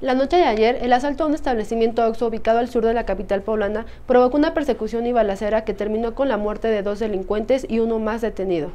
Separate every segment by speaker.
Speaker 1: La noche de ayer, el asalto a un establecimiento OXXO ubicado al sur de la capital poblana provocó una persecución y balacera que terminó con la muerte de dos delincuentes y uno más detenido.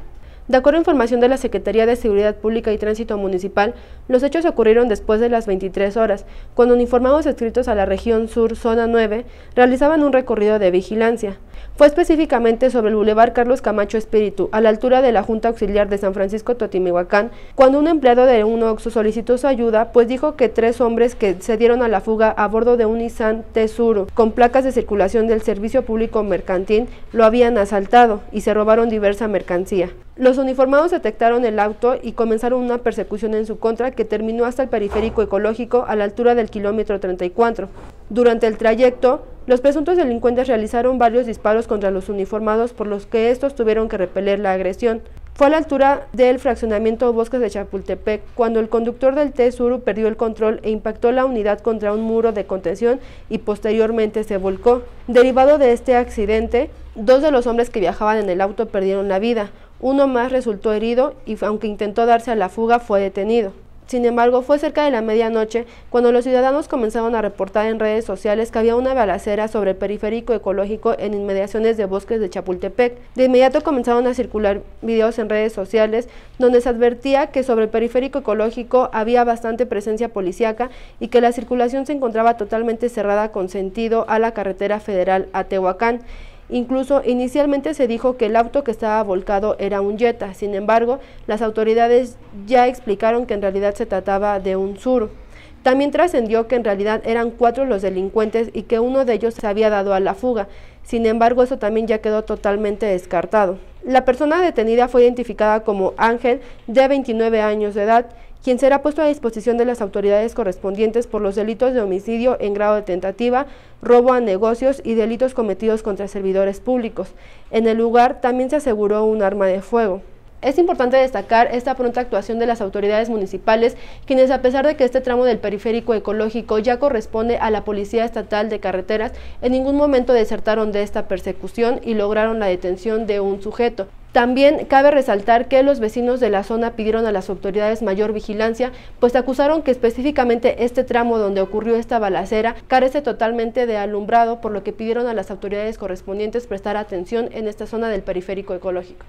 Speaker 1: De acuerdo a información de la Secretaría de Seguridad Pública y Tránsito Municipal, los hechos ocurrieron después de las 23 horas, cuando uniformados escritos a la región sur, zona 9, realizaban un recorrido de vigilancia. Fue específicamente sobre el Boulevard Carlos Camacho Espíritu, a la altura de la Junta Auxiliar de San Francisco Totimihuacán, cuando un empleado de un Oxxo solicitó su ayuda, pues dijo que tres hombres que se dieron a la fuga a bordo de un Nissan Tesuro con placas de circulación del Servicio Público Mercantil lo habían asaltado y se robaron diversa mercancía. Los uniformados detectaron el auto y comenzaron una persecución en su contra que terminó hasta el periférico ecológico a la altura del kilómetro 34. Durante el trayecto, los presuntos delincuentes realizaron varios disparos contra los uniformados por los que estos tuvieron que repeler la agresión. Fue a la altura del fraccionamiento Bosques de Chapultepec cuando el conductor del t perdió el control e impactó la unidad contra un muro de contención y posteriormente se volcó. Derivado de este accidente, dos de los hombres que viajaban en el auto perdieron la vida, uno más resultó herido y aunque intentó darse a la fuga fue detenido. Sin embargo, fue cerca de la medianoche cuando los ciudadanos comenzaron a reportar en redes sociales que había una balacera sobre el periférico ecológico en inmediaciones de bosques de Chapultepec. De inmediato comenzaron a circular videos en redes sociales donde se advertía que sobre el periférico ecológico había bastante presencia policiaca y que la circulación se encontraba totalmente cerrada con sentido a la carretera federal a Tehuacán. Incluso inicialmente se dijo que el auto que estaba volcado era un Jetta, sin embargo, las autoridades ya explicaron que en realidad se trataba de un Sur. También trascendió que en realidad eran cuatro los delincuentes y que uno de ellos se había dado a la fuga, sin embargo eso también ya quedó totalmente descartado. La persona detenida fue identificada como Ángel, de 29 años de edad, quien será puesto a disposición de las autoridades correspondientes por los delitos de homicidio en grado de tentativa, robo a negocios y delitos cometidos contra servidores públicos. En el lugar también se aseguró un arma de fuego. Es importante destacar esta pronta actuación de las autoridades municipales, quienes a pesar de que este tramo del periférico ecológico ya corresponde a la Policía Estatal de Carreteras, en ningún momento desertaron de esta persecución y lograron la detención de un sujeto. También cabe resaltar que los vecinos de la zona pidieron a las autoridades mayor vigilancia, pues acusaron que específicamente este tramo donde ocurrió esta balacera carece totalmente de alumbrado, por lo que pidieron a las autoridades correspondientes prestar atención en esta zona del periférico ecológico.